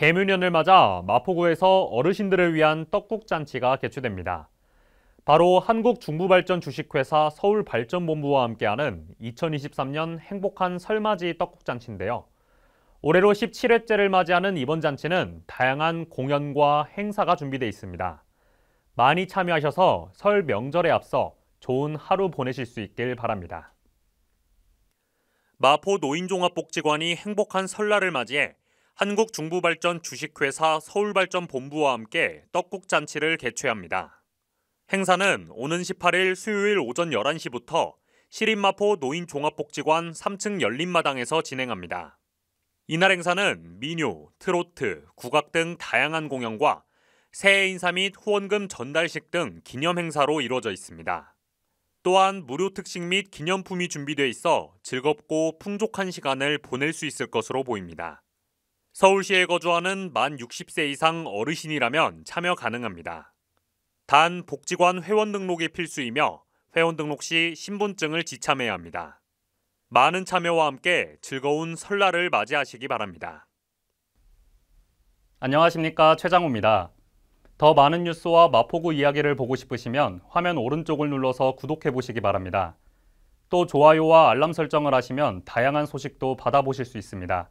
개묘년을 맞아 마포구에서 어르신들을 위한 떡국 잔치가 개최됩니다. 바로 한국중부발전 주식회사 서울발전본부와 함께하는 2023년 행복한 설맞이 떡국 잔치인데요. 올해로 17회째를 맞이하는 이번 잔치는 다양한 공연과 행사가 준비되어 있습니다. 많이 참여하셔서 설 명절에 앞서 좋은 하루 보내실 수 있길 바랍니다. 마포 노인종합복지관이 행복한 설날을 맞이해 한국중부발전 주식회사 서울발전본부와 함께 떡국 잔치를 개최합니다. 행사는 오는 18일 수요일 오전 11시부터 시립마포 노인종합복지관 3층 열린마당에서 진행합니다. 이날 행사는 민요, 트로트, 국악 등 다양한 공연과 새해 인사 및 후원금 전달식 등 기념 행사로 이루어져 있습니다. 또한 무료 특식 및 기념품이 준비되어 있어 즐겁고 풍족한 시간을 보낼 수 있을 것으로 보입니다. 서울시에 거주하는 만 60세 이상 어르신이라면 참여 가능합니다. 단 복지관 회원 등록이 필수이며 회원 등록 시 신분증을 지참해야 합니다. 많은 참여와 함께 즐거운 설날을 맞이하시기 바랍니다. 안녕하십니까 최장우입니다. 더 많은 뉴스와 마포구 이야기를 보고 싶으시면 화면 오른쪽을 눌러서 구독해 보시기 바랍니다. 또 좋아요와 알람 설정을 하시면 다양한 소식도 받아보실 수 있습니다.